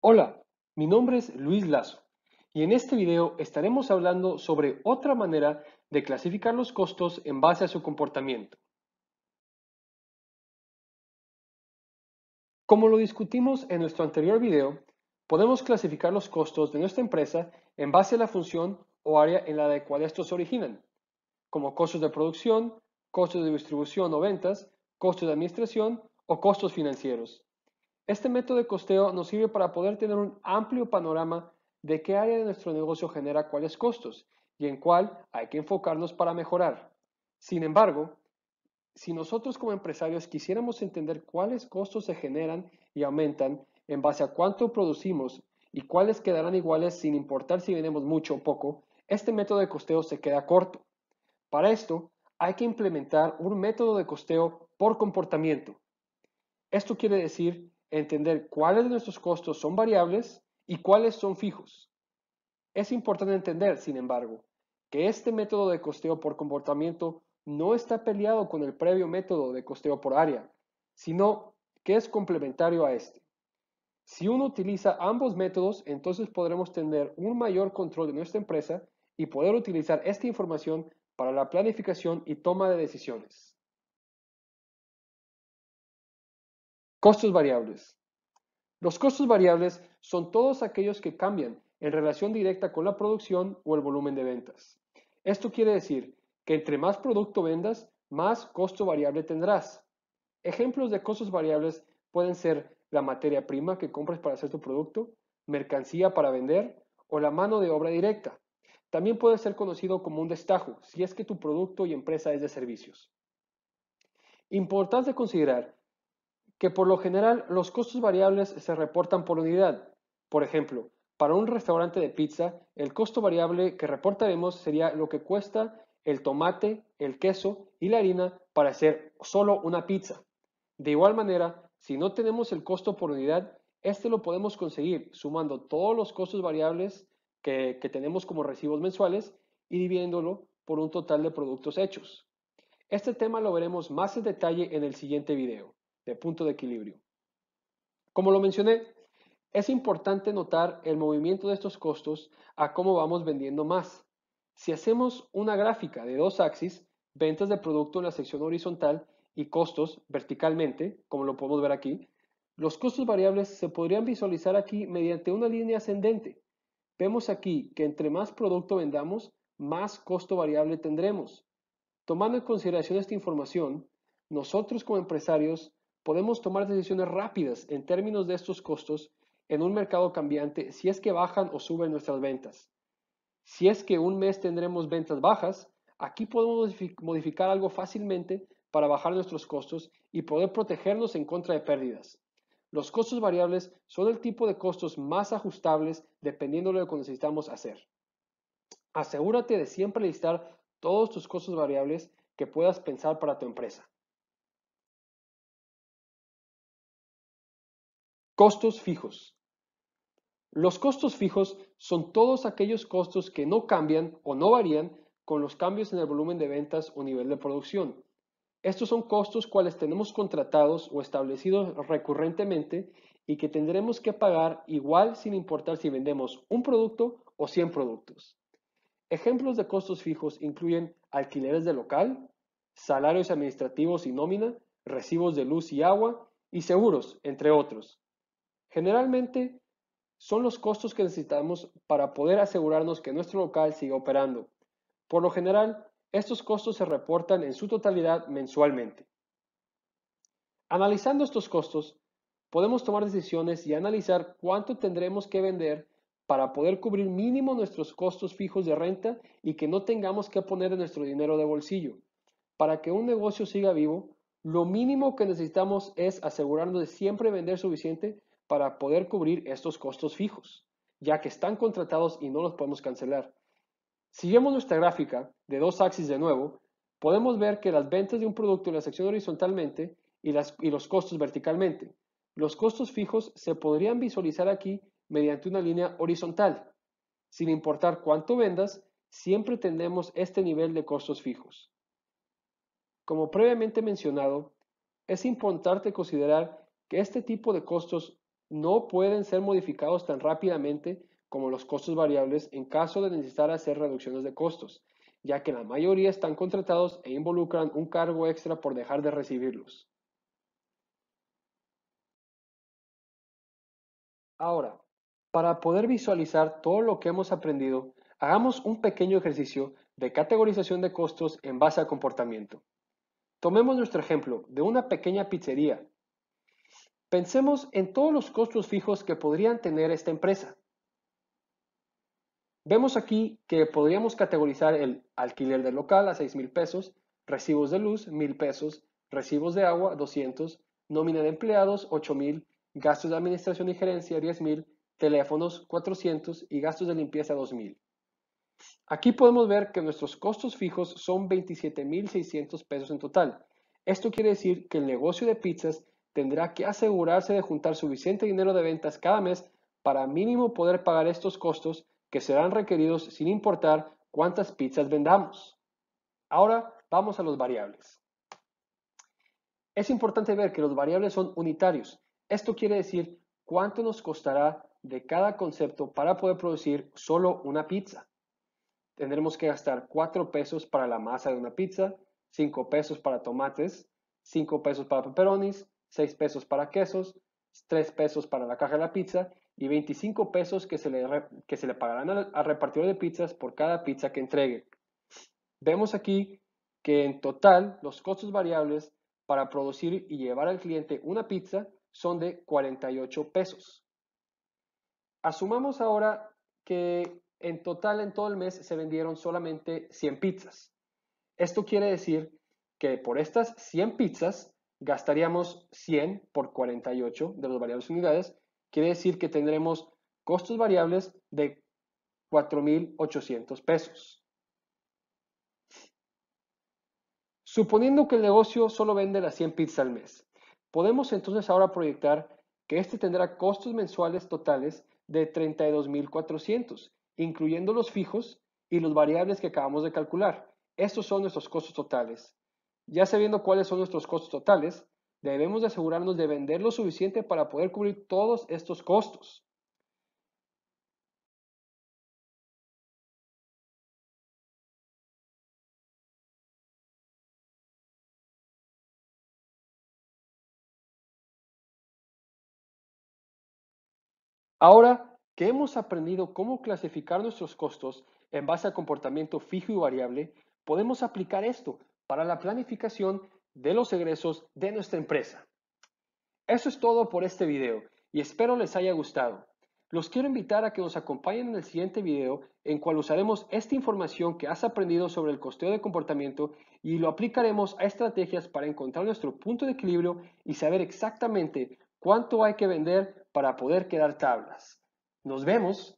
Hola, mi nombre es Luis Lazo y en este video estaremos hablando sobre otra manera de clasificar los costos en base a su comportamiento. Como lo discutimos en nuestro anterior video, podemos clasificar los costos de nuestra empresa en base a la función o área en la de cual estos originan, como costos de producción, costos de distribución o ventas, costos de administración o costos financieros. Este método de costeo nos sirve para poder tener un amplio panorama de qué área de nuestro negocio genera cuáles costos y en cuál hay que enfocarnos para mejorar. Sin embargo, si nosotros como empresarios quisiéramos entender cuáles costos se generan y aumentan en base a cuánto producimos y cuáles quedarán iguales sin importar si vendemos mucho o poco, este método de costeo se queda corto. Para esto, hay que implementar un método de costeo por comportamiento. Esto quiere decir entender cuáles de nuestros costos son variables y cuáles son fijos. Es importante entender, sin embargo, que este método de costeo por comportamiento no está peleado con el previo método de costeo por área, sino que es complementario a este. Si uno utiliza ambos métodos, entonces podremos tener un mayor control de nuestra empresa y poder utilizar esta información para la planificación y toma de decisiones. Costos variables. Los costos variables son todos aquellos que cambian en relación directa con la producción o el volumen de ventas. Esto quiere decir que entre más producto vendas, más costo variable tendrás. Ejemplos de costos variables pueden ser la materia prima que compras para hacer tu producto, mercancía para vender o la mano de obra directa. También puede ser conocido como un destajo si es que tu producto y empresa es de servicios. Importante considerar que por lo general los costos variables se reportan por unidad. Por ejemplo, para un restaurante de pizza, el costo variable que reportaremos sería lo que cuesta el tomate, el queso y la harina para hacer solo una pizza. De igual manera, si no tenemos el costo por unidad, este lo podemos conseguir sumando todos los costos variables que, tenemos como recibos mensuales y dividiéndolo por un total de productos hechos. Este tema lo veremos más en detalle en el siguiente video punto de equilibrio. Como lo mencioné, es importante notar el movimiento de estos costos a cómo vamos vendiendo más. Si hacemos una gráfica de dos axis, ventas de producto en la sección horizontal y costos verticalmente, como lo podemos ver aquí, los costos variables se podrían visualizar aquí mediante una línea ascendente. Vemos aquí que entre más producto vendamos, más costo variable tendremos. Tomando en consideración esta información, nosotros como empresarios podemos tomar decisiones rápidas en términos de estos costos en un mercado cambiante si es que bajan o suben nuestras ventas. Si es que un mes tendremos ventas bajas, aquí podemos modificar algo fácilmente para bajar nuestros costos y poder protegernos en contra de pérdidas. Los costos variables son el tipo de costos más ajustables dependiendo de lo que necesitamos hacer. Asegúrate de siempre listar todos tus costos variables que puedas pensar para tu empresa. Costos fijos. Los costos fijos son todos aquellos costos que no cambian o no varían con los cambios en el volumen de ventas o nivel de producción. Estos son costos cuales tenemos contratados o establecidos recurrentemente y que tendremos que pagar igual sin importar si vendemos un producto o 100 productos. Ejemplos de costos fijos incluyen alquileres de local, salarios administrativos y nómina, recibos de luz y agua y seguros, entre otros. Generalmente son los costos que necesitamos para poder asegurarnos que nuestro local siga operando. Por lo general, estos costos se reportan en su totalidad mensualmente. Analizando estos costos, podemos tomar decisiones y analizar cuánto tendremos que vender para poder cubrir mínimo nuestros costos fijos de renta y que no tengamos que poner nuestro dinero de bolsillo. Para que un negocio siga vivo, lo mínimo que necesitamos es asegurarnos de siempre vender suficiente para poder cubrir estos costos fijos, ya que están contratados y no los podemos cancelar. Siguiendo nuestra gráfica de dos axis de nuevo, podemos ver que las ventas de un producto en la sección horizontalmente y, las, y los costos verticalmente. Los costos fijos se podrían visualizar aquí mediante una línea horizontal. Sin importar cuánto vendas, siempre tendremos este nivel de costos fijos. Como previamente mencionado, es importante considerar que este tipo de costos no pueden ser modificados tan rápidamente como los costos variables en caso de necesitar hacer reducciones de costos, ya que la mayoría están contratados e involucran un cargo extra por dejar de recibirlos. Ahora, para poder visualizar todo lo que hemos aprendido, hagamos un pequeño ejercicio de categorización de costos en base a comportamiento. Tomemos nuestro ejemplo de una pequeña pizzería Pensemos en todos los costos fijos que podrían tener esta empresa. Vemos aquí que podríamos categorizar el alquiler del local a 6 mil pesos, recibos de luz mil pesos, recibos de agua 200, nómina de empleados $8,000, gastos de administración y gerencia 10 mil, teléfonos 400 y gastos de limpieza $2,000. Aquí podemos ver que nuestros costos fijos son 27.600 pesos en total. Esto quiere decir que el negocio de pizzas tendrá que asegurarse de juntar suficiente dinero de ventas cada mes para mínimo poder pagar estos costos que serán requeridos sin importar cuántas pizzas vendamos. Ahora vamos a los variables. Es importante ver que los variables son unitarios. Esto quiere decir cuánto nos costará de cada concepto para poder producir solo una pizza. Tendremos que gastar 4 pesos para la masa de una pizza, 5 pesos para tomates, 5 pesos para pepperonis, 6 pesos para quesos, 3 pesos para la caja de la pizza y 25 pesos que se le, pagarán al, al repartidor de pizzas por cada pizza que entregue. Vemos aquí que en total los costos variables para producir y llevar al cliente una pizza son de 48 pesos. Asumamos ahora que en total en todo el mes se vendieron solamente 100 pizzas. Esto quiere decir que por estas 100 pizzas gastaríamos 100 por 48 de las variables unidades, quiere decir que tendremos costos variables de 4.800 pesos. Suponiendo que el negocio solo vende las 100 pizzas al mes, podemos entonces ahora proyectar que este tendrá costos mensuales totales de 32.400, incluyendo los fijos y los variables que acabamos de calcular. Estos son nuestros costos totales. Ya sabiendo cuáles son nuestros costos totales, debemos asegurarnos de vender lo suficiente para poder cubrir todos estos costos. Ahora que hemos aprendido cómo clasificar nuestros costos en base a comportamiento fijo y variable, podemos aplicar esto para la planificación de los egresos de nuestra empresa. Eso es todo por este video y espero les haya gustado. Los quiero invitar a que nos acompañen en el siguiente video en cual usaremos esta información que has aprendido sobre el costeo de comportamiento y lo aplicaremos a estrategias para encontrar nuestro punto de equilibrio y saber exactamente cuánto hay que vender para poder quedar tablas. Nos vemos.